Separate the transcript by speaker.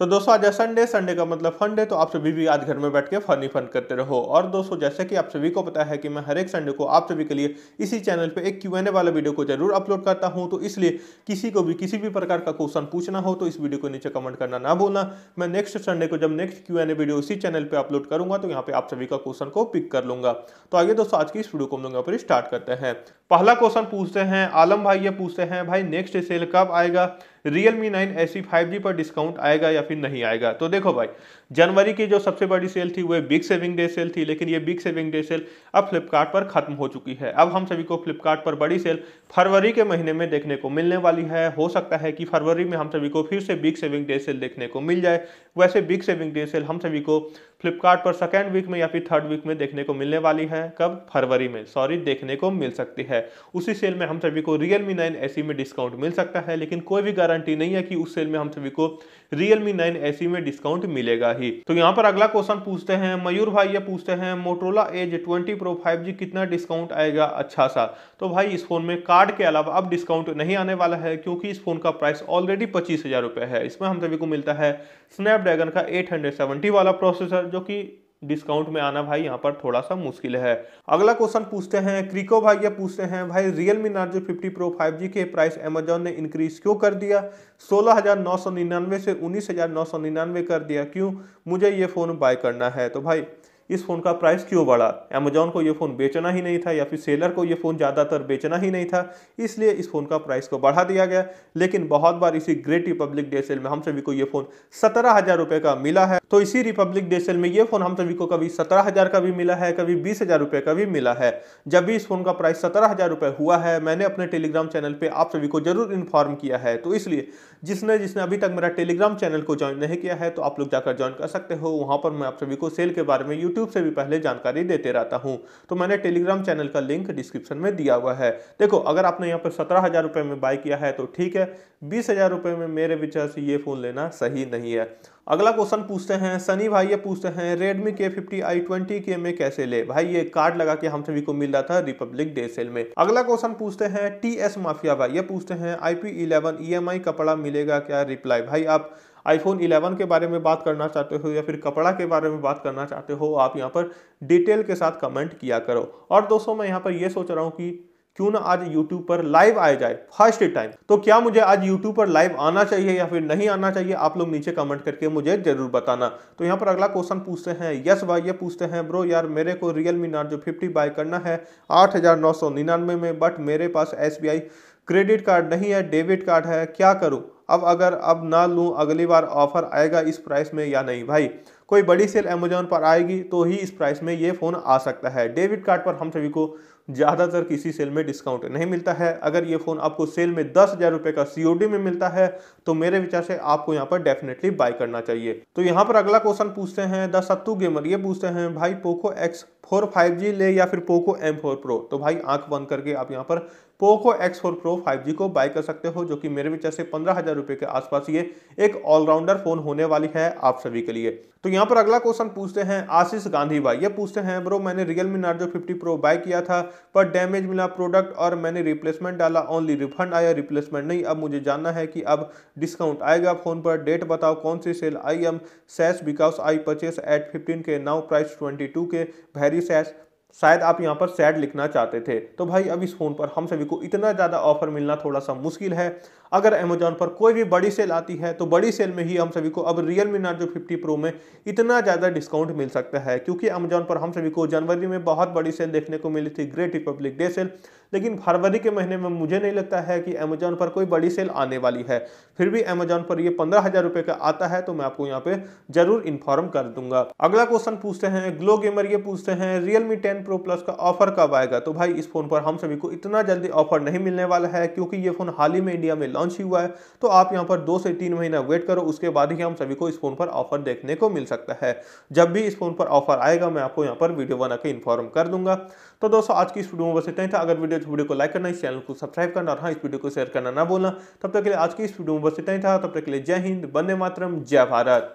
Speaker 1: तो दोस्तों आज संडे संडे का मतलब फंड है तो आप सभी भी आज घर में बैठ के फन ही फन करते रहो और दोस्तों जैसे कि आप सभी को पता है कि मैं हर एक संडे को आप सभी के लिए इसी चैनल पे एक क्यू वाला वीडियो को जरूर अपलोड करता हूँ तो इसलिए किसी को भी किसी भी प्रकार का क्वेश्चन पूछना हो तो इस वीडियो को नीचे कमेंट करना ना भूलना मैं नेक्स्ट संडे को जब नेक्स्ट क्यू एन वीडियो इसी चैनल पर अपलोड करूंगा तो यहाँ पे आप सभी का क्वेश्चन को पिक कर लूंगा तो आइए दोस्तों आज की इस वीडियो को हम लोग यहाँ पर स्टार्ट करते हैं पहला क्वेश्चन पूछते हैं आलम भाई ये पूछते हैं भाई नेक्स्ट सेल कब आएगा Realme nine S five G पर डिस्काउंट आएगा या फिर नहीं आएगा तो देखो भाई जनवरी की जो सबसे बड़ी सेल थी वह बिग सेविंग डे सेल थी लेकिन ये बिग सेविंग डे सेल अब फ्लिपकार्ट पर खत्म हो चुकी है अब हम सभी को फ्लिपकार्ट पर बड़ी सेल फरवरी के महीने में देखने को मिलने वाली है हो सकता है कि फरवरी में हम सभी को फिर से बिग सेविंग डे सेल देखने को मिल जाए वैसे बिग सेविंग डे सेल हम सभी को फ्लिपकार्ट पर सेकेंड वीक में या फिर थर्ड वीक में देखने को मिलने वाली है कब फरवरी में सॉरी देखने को मिल सकती है उसी सेल में हम सभी को रियलमी नाइन ए में डिस्काउंट मिल सकता है लेकिन कोई भी गारंटी नहीं है कि उस सेल में हम सभी को रियलमी नाइन एसी में डिस्काउंट मिलेगा ही तो यहाँ पर अगला क्वेश्चन पूछते हैं मयूर भाई ये पूछते हैं Motorola edge twenty pro five G कितना डिस्काउंट आएगा अच्छा सा तो भाई इस फोन में कार्ड के अलावा अब डिस्काउंट नहीं आने वाला है क्योंकि इस फोन का प्राइस ऑलरेडी पच्चीस हजार है इसमें हम सभी को मिलता है स्नैपड्रैगन का एट हंड्रेड सेवेंटी वाला प्रोसेसर जो कि डिस्काउंट में आना भाई यहाँ पर थोड़ा सा मुश्किल है अगला क्वेश्चन पूछते हैं क्रिको भाई ये पूछते हैं भाई Realme Narzo fifty pro five G के प्राइस अमेजोन ने इंक्रीज क्यों कर दिया सोलह हजार नौ सौ निन्यानवे से उन्नीस हजार नौ सौ निन्यानवे कर दिया क्यों मुझे ये फ़ोन बाय करना है तो भाई इस फ़ोन का प्राइस क्यों बढ़ा अमेजोन को ये फ़ोन बेचना ही नहीं था या फिर सेलर को ये फ़ोन ज़्यादातर बेचना ही नहीं था इसलिए इस फ़ोन का प्राइस को बढ़ा दिया गया लेकिन बहुत बार इसी ग्रेट रिपब्लिक डे सेल में हम सभी को ये फ़ोन सत्रह हज़ार रुपये का मिला है तो इसी रिपब्लिक डे सेल में ये फ़ोन हम सभी को कभी सत्रह हज़ार का भी मिला है कभी बीस हज़ार रुपये का भी मिला है जब भी इस फ़ोन का प्राइस सत्रह हज़ार रुपये हुआ है मैंने अपने टेलीग्राम चैनल पर आप सभी को ज़रूर इन्फॉर्म किया है तो इसलिए जिसने जिसने अभी तक मेरा टेलीग्राम चैनल को ज्वाइन नहीं किया है तो आप लोग जाकर ज्वाइन कर सकते हो वहाँ पर मैं आप सभी को सेल के बारे में यूट्यूब यूट्यूब से भी पहले जानकारी देते रहता हूँ तो मैंने टेलीग्राम चैनल का लिंक डिस्क्रिप्शन में दिया हुआ है देखो अगर आपने यहाँ पर सत्रह हज़ार रुपये में बाय किया है तो ठीक है बीस हज़ार रुपये में मेरे विचार से ये फ़ोन लेना सही नहीं है अगला क्वेश्चन पूछते हैं सनी भाई ये पूछते हैं रेडमी के फिफ्टी आई ट्वेंटी के में कैसे ले भाई ये कार्ड लगा के हम सभी को मिल रहा था रिपब्लिक डे सेल में अगला क्वेश्चन पूछते हैं टी एस माफिया भाई ये पूछते हैं I P eleven E M I कपड़ा मिलेगा क्या रिप्लाई भाई आप आईफोन 11 के बारे में बात करना चाहते हो या फिर कपड़ा के बारे में बात करना चाहते हो आप यहाँ पर डिटेल के साथ कमेंट किया करो और दोस्तों मैं यहाँ पर यह सोच रहा हूँ कि क्यों ना आज YouTube पर लाइव आ जाए फर्स्ट टाइम तो क्या मुझे आज YouTube पर लाइव आना चाहिए या फिर नहीं आना चाहिए आप लोग नीचे कमेंट करके मुझे जरूर बताना तो यहाँ पर अगला क्वेश्चन पूछते हैं यस भाई ये पूछते हैं ब्रो यार मेरे को रियल मी जो फिफ्टी बाय करना है आठ हजार नौ सौ निन्यानवे में बट मेरे पास एस क्रेडिट कार्ड नहीं है डेबिट कार्ड है क्या करूँ अब अगर अब ना लूँ अगली बार ऑफर आएगा इस प्राइस में या नहीं भाई कोई बड़ी सेल अमेजोन पर आएगी तो ही इस प्राइस में ये फ़ोन आ सकता है डेबिट कार्ड पर हम सभी को ज़्यादातर किसी सेल में डिस्काउंट नहीं मिलता है अगर ये फ़ोन आपको सेल में दस हज़ार रुपये का सी में मिलता है तो मेरे विचार से आपको यहाँ पर डेफिनेटली बाय करना चाहिए तो यहाँ पर अगला क्वेश्चन पूछते हैं द सत्तू गेमर ये पूछते हैं भाई Poco X four five G ले या फिर पोको एम फोर प्रो तो भाई आंख बंद करके आप यहाँ पर Poco X four pro five को बाय कर सकते हो जो कि मेरे विचार से पंद्रह हजार रुपए के आसपास ये एक ऑलराउंडर फोन होने वाली है आप सभी के लिए तो यहाँ पर अगला क्वेश्चन पूछते हैं आशीष गांधी भाई ये पूछते हैं ब्रो मैंने Realme Narzo fifty pro buy किया था पर डैमेज मिला प्रोडक्ट और मैंने रिप्लेसमेंट डाला ओनली रिफंड आया रिप्लेसमेंट नहीं अब मुझे जानना है कि अब डिस्काउंट आएगा फोन पर डेट बताओ कौन सी sale I am sad because I purchase at fifteen K now price twenty two K very sad शायद आप यहाँ पर सैड लिखना चाहते थे तो भाई अब इस फ़ोन पर हम सभी को इतना ज़्यादा ऑफर मिलना थोड़ा सा मुश्किल है अगर अमेजोन पर कोई भी बड़ी सेल आती है तो बड़ी सेल में ही हम सभी को अब रियल मी जो फिफ्टी प्रो में इतना ज़्यादा डिस्काउंट मिल सकता है क्योंकि अमेजोन पर हम सभी को जनवरी में बहुत बड़ी सेल देखने को मिली थी ग्रेट रिपब्लिक डे सेल लेकिन फरवरी के महीने में मुझे नहीं लगता है कि अमेजोन पर कोई बड़ी सेल आने वाली है फिर भी अमेजोन पर यह पंद्रह हजार रुपए का आता है तो मैं आपको यहाँ पे जरूर इन्फॉर्म कर दूंगा अगला क्वेश्चन पूछते हैं ग्लो गेमर ये पूछते हैं रियलमी टेन प्रो प्लस का ऑफर कब आएगा तो भाई इस फोन पर हम सभी को इतना जल्दी ऑफर नहीं मिलने वाला है क्योंकि ये फोन हाल ही में इंडिया में लॉन्च ही हुआ है तो आप यहाँ पर दो से तीन महीना वेट करो उसके बाद ही हम सभी को इस फोन पर ऑफर देखने को मिल सकता है जब भी इस फोन पर ऑफर आएगा मैं आपको यहाँ पर वीडियो बनाकर इन्फॉर्म कर दूंगा तो दोस्तों आज की इस वीडियो में बस इतना ही था अगर वीडियो तो वीडियो को लाइक करना इस चैनल को सब्सक्राइब करना और हाँ इस वीडियो को शेयर करना ना बोलना तब तक के लिए आज की इस वीडियो में बस इतना ही था तब तक के लिए जय हिंद बंदे मातरम जय भारत